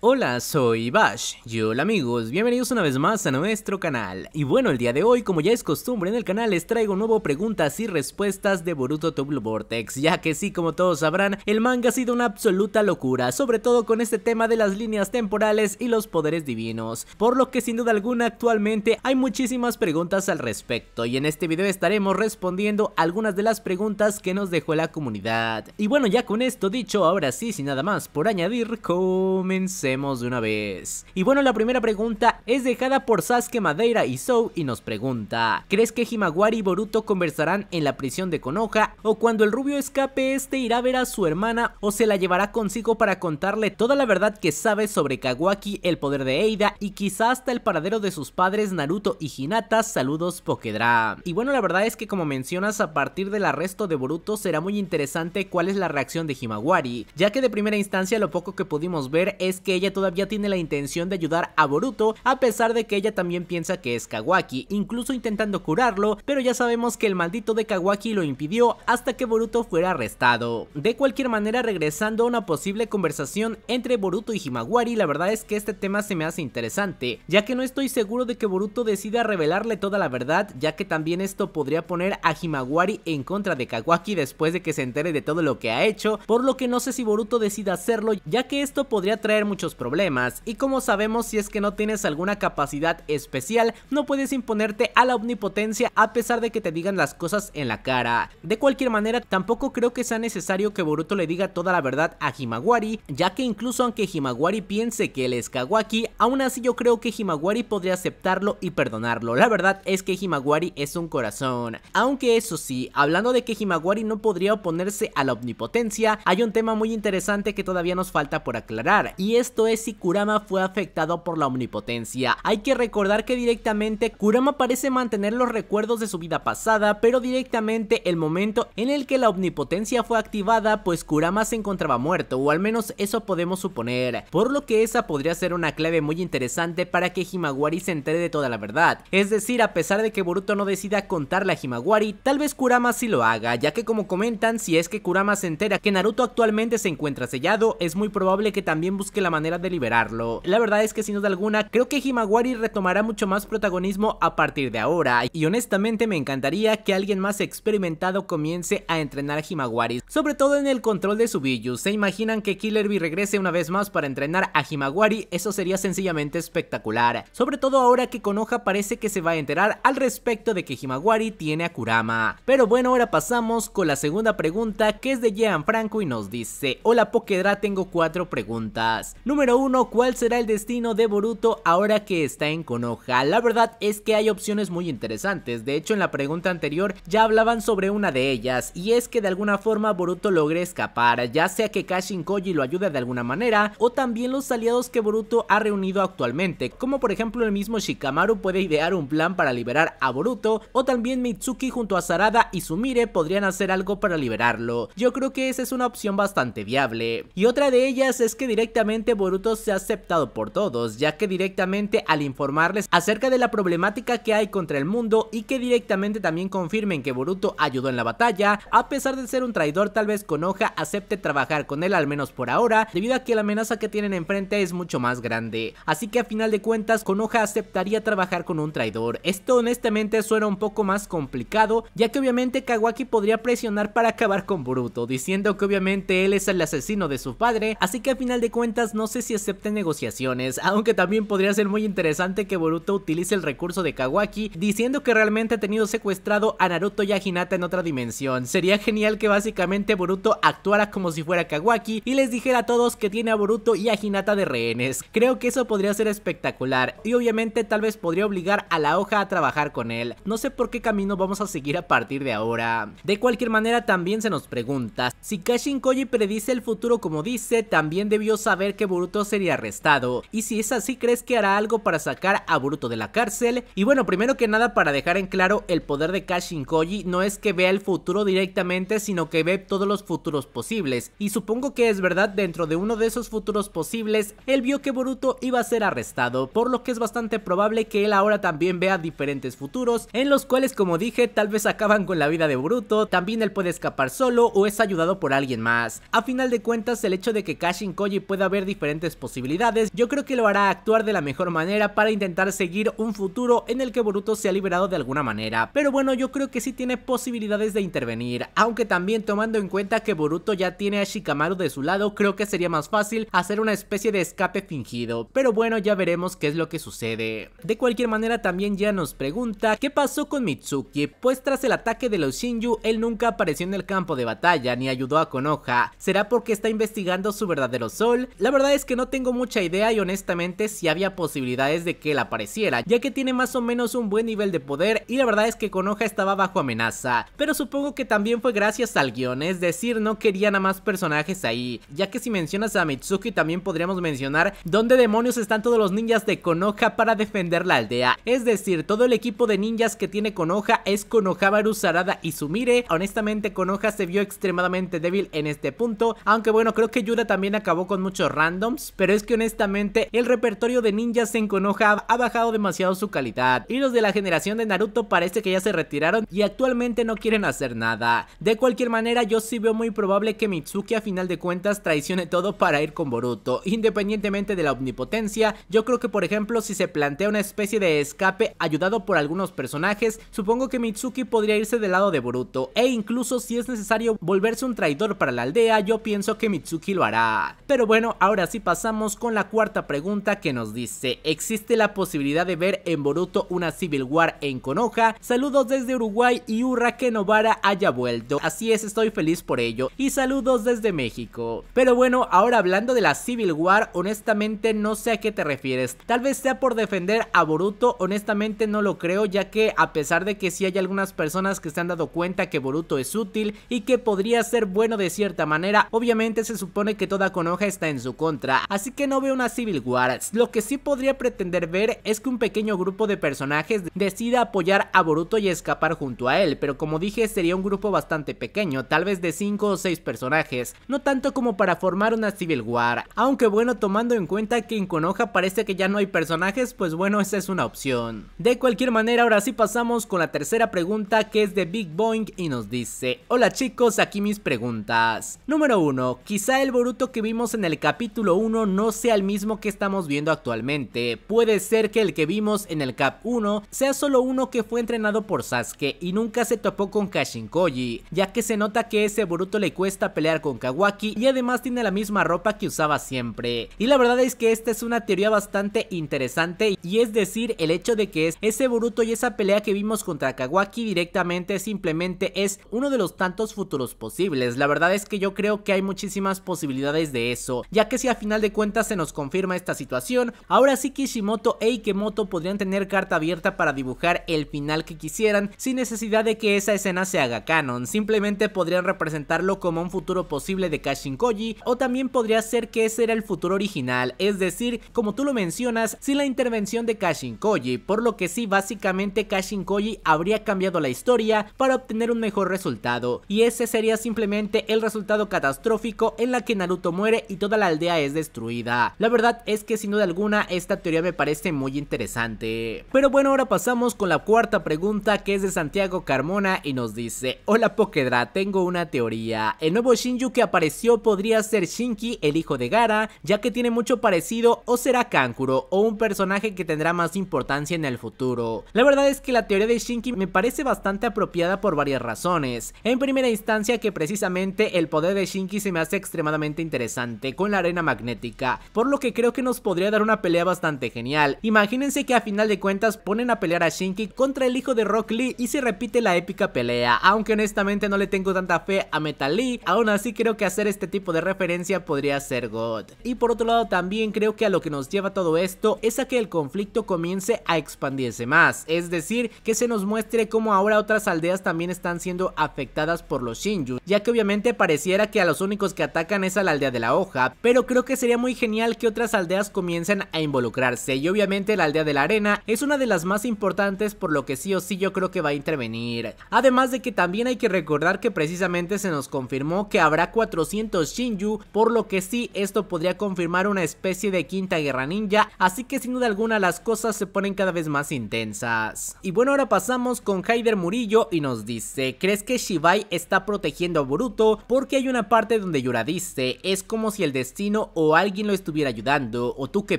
Hola, soy Bash y hola amigos, bienvenidos una vez más a nuestro canal. Y bueno, el día de hoy, como ya es costumbre en el canal, les traigo nuevo preguntas y respuestas de Boruto to Vortex, ya que sí, como todos sabrán, el manga ha sido una absoluta locura, sobre todo con este tema de las líneas temporales y los poderes divinos, por lo que sin duda alguna actualmente hay muchísimas preguntas al respecto y en este video estaremos respondiendo algunas de las preguntas que nos dejó la comunidad. Y bueno, ya con esto dicho, ahora sí, sin nada más por añadir, comencemos de una vez. Y bueno, la primera pregunta es dejada por Sasuke Madeira y Sou y nos pregunta, ¿crees que Himawari y Boruto conversarán en la prisión de Konoha o cuando el rubio escape este irá a ver a su hermana o se la llevará consigo para contarle toda la verdad que sabe sobre Kawaki, el poder de Eida y quizá hasta el paradero de sus padres Naruto y Hinata? Saludos Pokedra. Y bueno, la verdad es que como mencionas a partir del arresto de Boruto será muy interesante cuál es la reacción de Himawari, ya que de primera instancia lo poco que pudimos ver es que ella todavía tiene la intención de ayudar a Boruto a pesar de que ella también piensa que es Kawaki, incluso intentando curarlo, pero ya sabemos que el maldito de Kawaki lo impidió hasta que Boruto fuera arrestado. De cualquier manera, regresando a una posible conversación entre Boruto y Himawari, la verdad es que este tema se me hace interesante, ya que no estoy seguro de que Boruto decida revelarle toda la verdad, ya que también esto podría poner a Himawari en contra de Kawaki después de que se entere de todo lo que ha hecho, por lo que no sé si Boruto decida hacerlo, ya que esto podría traer muchos problemas y como sabemos si es que no tienes alguna capacidad especial no puedes imponerte a la omnipotencia a pesar de que te digan las cosas en la cara. De cualquier manera tampoco creo que sea necesario que Boruto le diga toda la verdad a Himawari ya que incluso aunque Himawari piense que él es Kawaki aún así yo creo que Himawari podría aceptarlo y perdonarlo. La verdad es que Himawari es un corazón. Aunque eso sí, hablando de que Himawari no podría oponerse a la omnipotencia hay un tema muy interesante que todavía nos falta por aclarar y es es si Kurama fue afectado por la omnipotencia. Hay que recordar que directamente Kurama parece mantener los recuerdos de su vida pasada, pero directamente el momento en el que la omnipotencia fue activada, pues Kurama se encontraba muerto, o al menos eso podemos suponer, por lo que esa podría ser una clave muy interesante para que Himawari se entere de toda la verdad. Es decir, a pesar de que Boruto no decida contarle a Himawari, tal vez Kurama sí lo haga, ya que como comentan, si es que Kurama se entera que Naruto actualmente se encuentra sellado, es muy probable que también busque la manera de liberarlo. La verdad es que sin duda alguna, creo que Himawari retomará mucho más protagonismo a partir de ahora, y honestamente me encantaría que alguien más experimentado comience a entrenar a Himawari, sobre todo en el control de su Subiyu. ¿Se imaginan que Killer Killerby regrese una vez más para entrenar a Himawari? Eso sería sencillamente espectacular, sobre todo ahora que Konoha parece que se va a enterar al respecto de que Himawari tiene a Kurama. Pero bueno, ahora pasamos con la segunda pregunta que es de Jean Franco y nos dice, hola Pokedra, tengo cuatro preguntas. Número 1, ¿cuál será el destino de Boruto ahora que está en Konoha? La verdad es que hay opciones muy interesantes, de hecho en la pregunta anterior ya hablaban sobre una de ellas, y es que de alguna forma Boruto logre escapar, ya sea que Kashin Koji lo ayude de alguna manera, o también los aliados que Boruto ha reunido actualmente, como por ejemplo el mismo Shikamaru puede idear un plan para liberar a Boruto, o también Mitsuki junto a Sarada y Sumire podrían hacer algo para liberarlo. Yo creo que esa es una opción bastante viable. Y otra de ellas es que directamente Boruto ha aceptado por todos, ya que directamente al informarles acerca de la problemática que hay contra el mundo y que directamente también confirmen que Boruto ayudó en la batalla, a pesar de ser un traidor tal vez Konoha acepte trabajar con él al menos por ahora, debido a que la amenaza que tienen enfrente es mucho más grande. Así que a final de cuentas Konoha aceptaría trabajar con un traidor. Esto honestamente suena un poco más complicado, ya que obviamente Kawaki podría presionar para acabar con Boruto, diciendo que obviamente él es el asesino de su padre, así que a final de cuentas no se si acepten negociaciones, aunque también podría ser muy interesante que Boruto utilice el recurso de Kawaki diciendo que realmente ha tenido secuestrado a Naruto y a Hinata en otra dimensión. Sería genial que básicamente Boruto actuara como si fuera Kawaki y les dijera a todos que tiene a Boruto y a Hinata de rehenes. Creo que eso podría ser espectacular y obviamente tal vez podría obligar a la hoja a trabajar con él. No sé por qué camino vamos a seguir a partir de ahora. De cualquier manera también se nos pregunta, si Kashin Koji predice el futuro como dice, también debió saber que Boruto sería arrestado. Y si es así, ¿crees que hará algo para sacar a Bruto de la cárcel? Y bueno, primero que nada, para dejar en claro, el poder de Kashin Koji no es que vea el futuro directamente, sino que ve todos los futuros posibles. Y supongo que es verdad, dentro de uno de esos futuros posibles, él vio que Bruto iba a ser arrestado, por lo que es bastante probable que él ahora también vea diferentes futuros, en los cuales, como dije, tal vez acaban con la vida de Bruto también él puede escapar solo o es ayudado por alguien más. A final de cuentas, el hecho de que Kashin Koji pueda ver diferentes posibilidades, yo creo que lo hará actuar de la mejor manera para intentar seguir un futuro en el que Boruto se ha liberado de alguna manera. Pero bueno, yo creo que sí tiene posibilidades de intervenir, aunque también tomando en cuenta que Boruto ya tiene a Shikamaru de su lado, creo que sería más fácil hacer una especie de escape fingido. Pero bueno, ya veremos qué es lo que sucede. De cualquier manera, también ya nos pregunta qué pasó con Mitsuki, pues tras el ataque de los Shinju, él nunca apareció en el campo de batalla ni ayudó a Konoha. ¿Será porque está investigando su verdadero sol? La verdad es que no tengo mucha idea y honestamente si había posibilidades de que él apareciera, ya que tiene más o menos un buen nivel de poder y la verdad es que Konoha estaba bajo amenaza, pero supongo que también fue gracias al guion, es decir, no querían a más personajes ahí, ya que si mencionas a Mitsuki también podríamos mencionar dónde demonios están todos los ninjas de Konoha para defender la aldea, es decir, todo el equipo de ninjas que tiene Konoha es Konohabaru, Sarada y Sumire, honestamente Konoha se vio extremadamente débil en este punto, aunque bueno creo que Yuda también acabó con mucho random pero es que honestamente el repertorio de ninjas en Konoha ha bajado demasiado su calidad y los de la generación de Naruto parece que ya se retiraron y actualmente no quieren hacer nada. De cualquier manera yo sí veo muy probable que Mitsuki a final de cuentas traicione todo para ir con Boruto, independientemente de la omnipotencia, yo creo que por ejemplo si se plantea una especie de escape ayudado por algunos personajes, supongo que Mitsuki podría irse del lado de Boruto e incluso si es necesario volverse un traidor para la aldea, yo pienso que Mitsuki lo hará. Pero bueno, ahora sí y pasamos con la cuarta pregunta que nos dice, ¿existe la posibilidad de ver en Boruto una Civil War en Konoha? Saludos desde Uruguay y hurra que Novara haya vuelto, así es, estoy feliz por ello, y saludos desde México. Pero bueno, ahora hablando de la Civil War, honestamente no sé a qué te refieres, tal vez sea por defender a Boruto, honestamente no lo creo, ya que a pesar de que sí hay algunas personas que se han dado cuenta que Boruto es útil y que podría ser bueno de cierta manera, obviamente se supone que toda Konoha está en su contra, así que no veo una Civil War. Lo que sí podría pretender ver es que un pequeño grupo de personajes decida apoyar a Boruto y escapar junto a él, pero como dije sería un grupo bastante pequeño, tal vez de 5 o 6 personajes, no tanto como para formar una Civil War. Aunque bueno, tomando en cuenta que en Konoha parece que ya no hay personajes, pues bueno, esa es una opción. De cualquier manera, ahora sí pasamos con la tercera pregunta que es de Big Boing y nos dice, hola chicos, aquí mis preguntas. Número 1, quizá el Boruto que vimos en el capítulo uno no sea el mismo que estamos viendo actualmente. Puede ser que el que vimos en el Cap 1 sea solo uno que fue entrenado por Sasuke y nunca se topó con Kashinkoji, ya que se nota que ese Boruto le cuesta pelear con Kawaki y además tiene la misma ropa que usaba siempre. Y la verdad es que esta es una teoría bastante interesante y es decir el hecho de que ese Boruto y esa pelea que vimos contra Kawaki directamente simplemente es uno de los tantos futuros posibles. La verdad es que yo creo que hay muchísimas posibilidades de eso, ya que si a final de cuentas se nos confirma esta situación, ahora sí Kishimoto e Ikemoto podrían tener carta abierta para dibujar el final que quisieran sin necesidad de que esa escena se haga canon, simplemente podrían representarlo como un futuro posible de Koji o también podría ser que ese era el futuro original, es decir, como tú lo mencionas, sin la intervención de Koji por lo que sí básicamente Koji habría cambiado la historia para obtener un mejor resultado y ese sería simplemente el resultado catastrófico en la que Naruto muere y toda la aldea es destruida. La verdad es que sin duda alguna esta teoría me parece muy interesante. Pero bueno, ahora pasamos con la cuarta pregunta que es de Santiago Carmona y nos dice, hola Pokedra, tengo una teoría. El nuevo Shinju que apareció podría ser Shinki, el hijo de Gara, ya que tiene mucho parecido o será Kankuro o un personaje que tendrá más importancia en el futuro. La verdad es que la teoría de Shinki me parece bastante apropiada por varias razones. En primera instancia que precisamente el poder de Shinki se me hace extremadamente interesante con la arena magnética, por lo que creo que nos podría dar una pelea bastante genial. Imagínense que a final de cuentas ponen a pelear a Shinki contra el hijo de Rock Lee y se repite la épica pelea, aunque honestamente no le tengo tanta fe a Metal Lee, aún así creo que hacer este tipo de referencia podría ser God. Y por otro lado también creo que a lo que nos lleva todo esto es a que el conflicto comience a expandirse más, es decir, que se nos muestre cómo ahora otras aldeas también están siendo afectadas por los Shinju, ya que obviamente pareciera que a los únicos que atacan es a la aldea de la hoja, pero creo que sería muy genial que otras aldeas comiencen a involucrarse y obviamente la aldea de la arena es una de las más importantes por lo que sí o sí yo creo que va a intervenir. Además de que también hay que recordar que precisamente se nos confirmó que habrá 400 Shinju por lo que sí esto podría confirmar una especie de quinta guerra ninja así que sin duda alguna las cosas se ponen cada vez más intensas. Y bueno ahora pasamos con Haider Murillo y nos dice ¿Crees que Shibai está protegiendo a Boruto? Porque hay una parte donde Yura dice es como si el destino o alguien lo estuviera ayudando o tú qué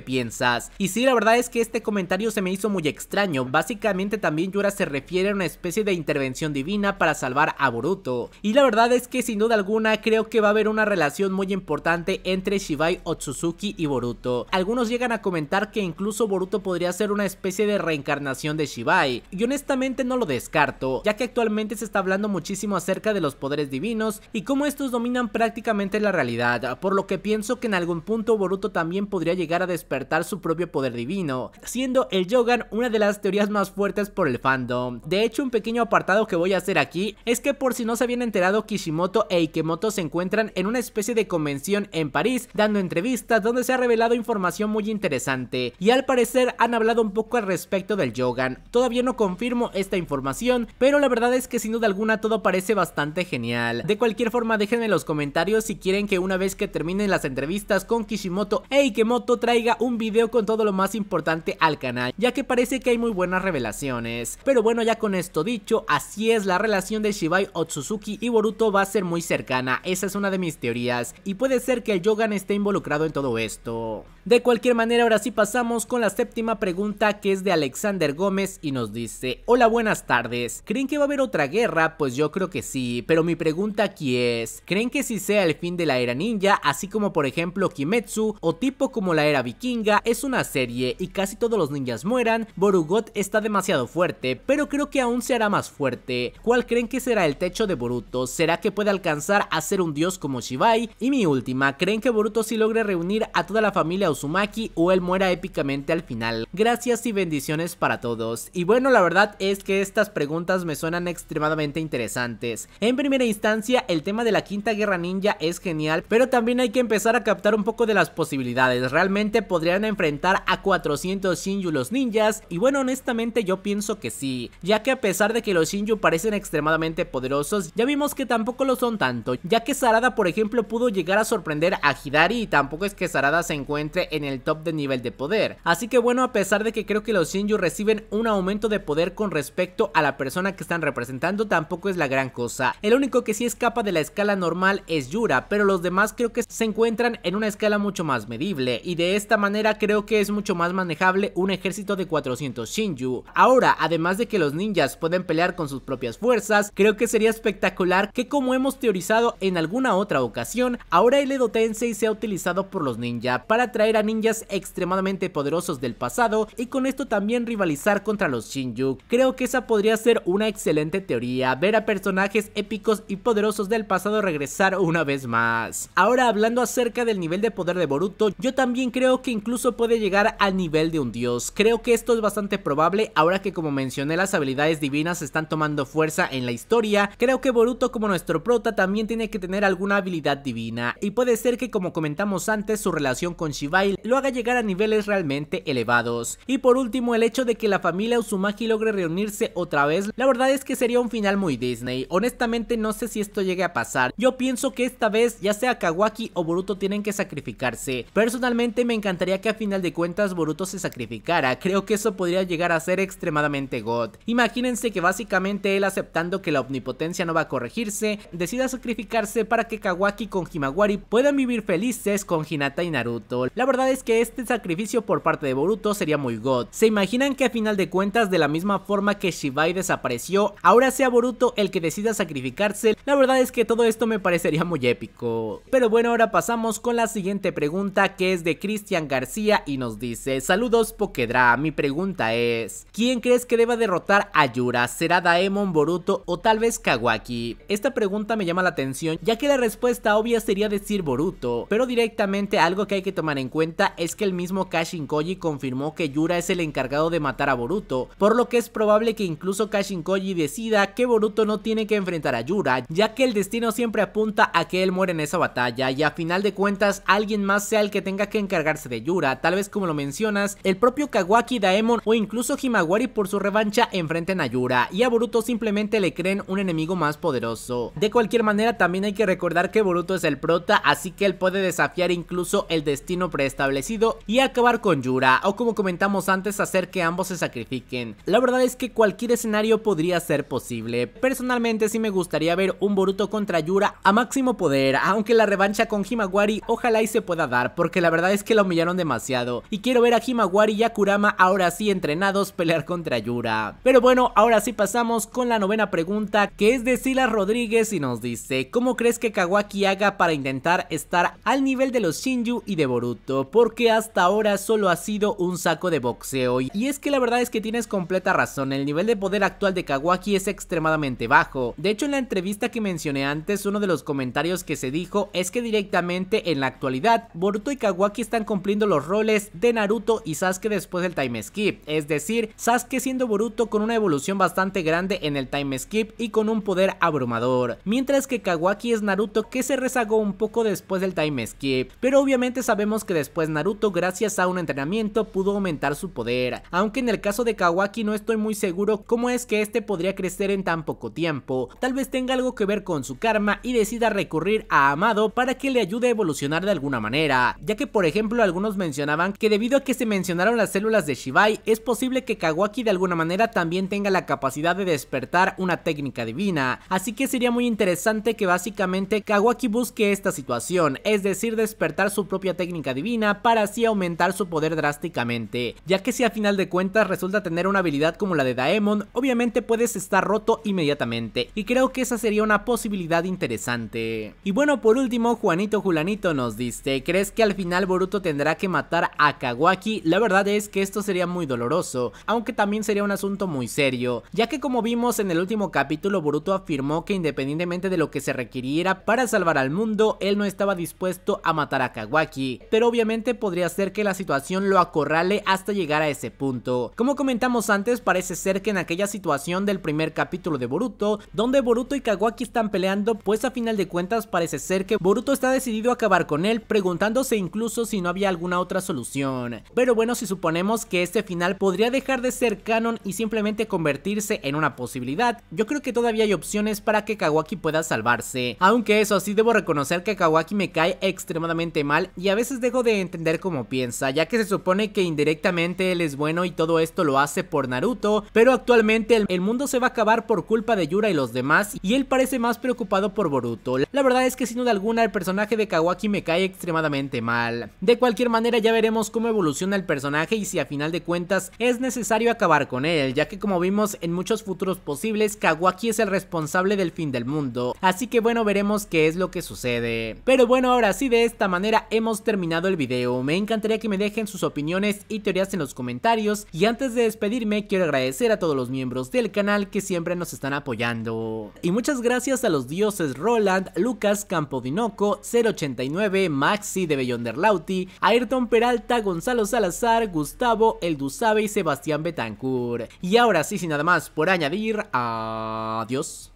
piensas. Y sí, la verdad es que este comentario se me hizo muy extraño. Básicamente también Yura se refiere a una especie de intervención divina para salvar a Boruto. Y la verdad es que sin duda alguna creo que va a haber una relación muy importante entre Shibai Otsutsuki y Boruto. Algunos llegan a comentar que incluso Boruto podría ser una especie de reencarnación de Shibai. Y honestamente no lo descarto, ya que actualmente se está hablando muchísimo acerca de los poderes divinos y cómo estos dominan prácticamente la realidad, por lo que pienso que en algún punto Boruto también podría llegar a despertar su propio poder divino, siendo el Yogan una de las teorías más fuertes por el fandom. De hecho, un pequeño apartado que voy a hacer aquí es que por si no se habían enterado, Kishimoto e Ikemoto se encuentran en una especie de convención en París, dando entrevistas donde se ha revelado información muy interesante, y al parecer han hablado un poco al respecto del Yogan. Todavía no confirmo esta información, pero la verdad es que sin duda alguna todo parece bastante genial. De cualquier forma, déjenme en los comentarios si quieren que una vez que terminen las entrevistas con Kishimoto e Ikemoto traiga un video con todo lo más importante al canal, ya que parece que hay muy buenas revelaciones. Pero bueno, ya con esto dicho, así es, la relación de Shibai Otsuzuki y Boruto va a ser muy cercana, esa es una de mis teorías, y puede ser que el Yogan esté involucrado en todo esto. De cualquier manera, ahora sí pasamos con la séptima pregunta que es de Alexander Gómez y nos dice, hola buenas tardes, ¿creen que va a haber otra guerra? Pues yo creo que sí, pero mi pregunta aquí es, ¿creen que si sea el fin de la era ninja, así como por ejemplo Kimetsu o tipo como la era vikinga, es una serie y casi todos los ninjas mueran, Borugot está demasiado fuerte, pero creo que aún se hará más fuerte. ¿Cuál creen que será el techo de Boruto? ¿Será que puede alcanzar a ser un dios como Shibai? Y mi última, ¿creen que Boruto si sí logre reunir a toda la familia Sumaki o él muera épicamente al final. Gracias y bendiciones para todos. Y bueno, la verdad es que estas preguntas me suenan extremadamente interesantes. En primera instancia, el tema de la Quinta Guerra Ninja es genial, pero también hay que empezar a captar un poco de las posibilidades. Realmente podrían enfrentar a 400 Shinju los ninjas y bueno, honestamente yo pienso que sí, ya que a pesar de que los Shinju parecen extremadamente poderosos, ya vimos que tampoco lo son tanto, ya que Sarada por ejemplo pudo llegar a sorprender a Hidari y tampoco es que Sarada se encuentre en el top de nivel de poder. Así que bueno, a pesar de que creo que los Shinju reciben un aumento de poder con respecto a la persona que están representando, tampoco es la gran cosa. El único que sí escapa de la escala normal es Yura, pero los demás creo que se encuentran en una escala mucho más medible, y de esta manera creo que es mucho más manejable un ejército de 400 Shinju. Ahora, además de que los ninjas pueden pelear con sus propias fuerzas, creo que sería espectacular que como hemos teorizado en alguna otra ocasión, ahora el Edo Tensei sea utilizado por los ninjas para traer a ninjas extremadamente poderosos del pasado y con esto también rivalizar contra los Shinju. Creo que esa podría ser una excelente teoría, ver a personajes épicos y poderosos del pasado regresar una vez más. Ahora hablando acerca del nivel de poder de Boruto, yo también creo que incluso puede llegar al nivel de un dios. Creo que esto es bastante probable ahora que como mencioné las habilidades divinas están tomando fuerza en la historia. Creo que Boruto como nuestro prota también tiene que tener alguna habilidad divina y puede ser que como comentamos antes su relación con Shiva lo haga llegar a niveles realmente elevados. Y por último, el hecho de que la familia Uzumaki logre reunirse otra vez, la verdad es que sería un final muy Disney. Honestamente no sé si esto llegue a pasar. Yo pienso que esta vez ya sea Kawaki o Boruto tienen que sacrificarse. Personalmente me encantaría que a final de cuentas Boruto se sacrificara. Creo que eso podría llegar a ser extremadamente god. Imagínense que básicamente él aceptando que la omnipotencia no va a corregirse, decida sacrificarse para que Kawaki con Himawari puedan vivir felices con Hinata y Naruto. La verdad es que este sacrificio por parte de Boruto sería muy god. ¿Se imaginan que a final de cuentas de la misma forma que Shibai desapareció, ahora sea Boruto el que decida sacrificarse? La verdad es que todo esto me parecería muy épico. Pero bueno, ahora pasamos con la siguiente pregunta que es de Cristian García y nos dice, saludos Pokedra, mi pregunta es, ¿quién crees que deba derrotar a Yura? ¿Será Daemon, Boruto o tal vez Kawaki? Esta pregunta me llama la atención ya que la respuesta obvia sería decir Boruto, pero directamente algo que hay que tomar en cuenta cuenta es que el mismo Kashin Koji confirmó que Yura es el encargado de matar a Boruto, por lo que es probable que incluso Kashin Koji decida que Boruto no tiene que enfrentar a Yura, ya que el destino siempre apunta a que él muere en esa batalla y a final de cuentas alguien más sea el que tenga que encargarse de Yura, tal vez como lo mencionas, el propio Kawaki Daemon o incluso Himawari por su revancha enfrenten a Yura y a Boruto simplemente le creen un enemigo más poderoso. De cualquier manera también hay que recordar que Boruto es el prota, así que él puede desafiar incluso el destino establecido y acabar con Yura o como comentamos antes hacer que ambos se sacrifiquen. La verdad es que cualquier escenario podría ser posible. Personalmente sí me gustaría ver un Boruto contra Yura a máximo poder, aunque la revancha con Himawari ojalá y se pueda dar porque la verdad es que la humillaron demasiado y quiero ver a Himawari y a Kurama ahora sí entrenados pelear contra Yura. Pero bueno, ahora sí pasamos con la novena pregunta que es de Silas Rodríguez y nos dice ¿Cómo crees que Kawaki haga para intentar estar al nivel de los Shinju y de Boruto? porque hasta ahora solo ha sido un saco de boxeo. Y es que la verdad es que tienes completa razón, el nivel de poder actual de Kawaki es extremadamente bajo. De hecho, en la entrevista que mencioné antes, uno de los comentarios que se dijo es que directamente en la actualidad, Boruto y Kawaki están cumpliendo los roles de Naruto y Sasuke después del time skip. Es decir, Sasuke siendo Boruto con una evolución bastante grande en el time skip y con un poder abrumador. Mientras que Kawaki es Naruto que se rezagó un poco después del time skip. Pero obviamente sabemos que después Después Naruto gracias a un entrenamiento pudo aumentar su poder, aunque en el caso de Kawaki no estoy muy seguro cómo es que este podría crecer en tan poco tiempo, tal vez tenga algo que ver con su karma y decida recurrir a Amado para que le ayude a evolucionar de alguna manera, ya que por ejemplo algunos mencionaban que debido a que se mencionaron las células de Shibai es posible que Kawaki de alguna manera también tenga la capacidad de despertar una técnica divina, así que sería muy interesante que básicamente Kawaki busque esta situación, es decir despertar su propia técnica divina para así aumentar su poder drásticamente, ya que si a final de cuentas resulta tener una habilidad como la de Daemon, obviamente puedes estar roto inmediatamente, y creo que esa sería una posibilidad interesante. Y bueno, por último, Juanito Julanito nos dice, ¿crees que al final Boruto tendrá que matar a Kawaki? La verdad es que esto sería muy doloroso, aunque también sería un asunto muy serio, ya que como vimos en el último capítulo, Boruto afirmó que independientemente de lo que se requiriera para salvar al mundo, él no estaba dispuesto a matar a Kawaki, pero obviamente obviamente podría ser que la situación lo acorrale hasta llegar a ese punto. Como comentamos antes, parece ser que en aquella situación del primer capítulo de Boruto, donde Boruto y Kawaki están peleando, pues a final de cuentas parece ser que Boruto está decidido a acabar con él, preguntándose incluso si no había alguna otra solución. Pero bueno, si suponemos que este final podría dejar de ser canon y simplemente convertirse en una posibilidad, yo creo que todavía hay opciones para que Kawaki pueda salvarse. Aunque eso sí, debo reconocer que Kawaki me cae extremadamente mal y a veces dejo de entender cómo piensa, ya que se supone que indirectamente él es bueno y todo esto lo hace por Naruto, pero actualmente el, el mundo se va a acabar por culpa de Yura y los demás y él parece más preocupado por Boruto. La verdad es que sin duda alguna el personaje de Kawaki me cae extremadamente mal. De cualquier manera ya veremos cómo evoluciona el personaje y si a final de cuentas es necesario acabar con él, ya que como vimos en muchos futuros posibles Kawaki es el responsable del fin del mundo, así que bueno veremos qué es lo que sucede. Pero bueno ahora sí de esta manera hemos terminado el video. Me encantaría que me dejen sus opiniones y teorías en los comentarios. Y antes de despedirme, quiero agradecer a todos los miembros del canal que siempre nos están apoyando. Y muchas gracias a los dioses Roland, Lucas Campodinoco, 089, Maxi de Lauti, Ayrton Peralta, Gonzalo Salazar, Gustavo, El Dusabe y Sebastián Betancourt. Y ahora sí, sin nada más por añadir, adiós.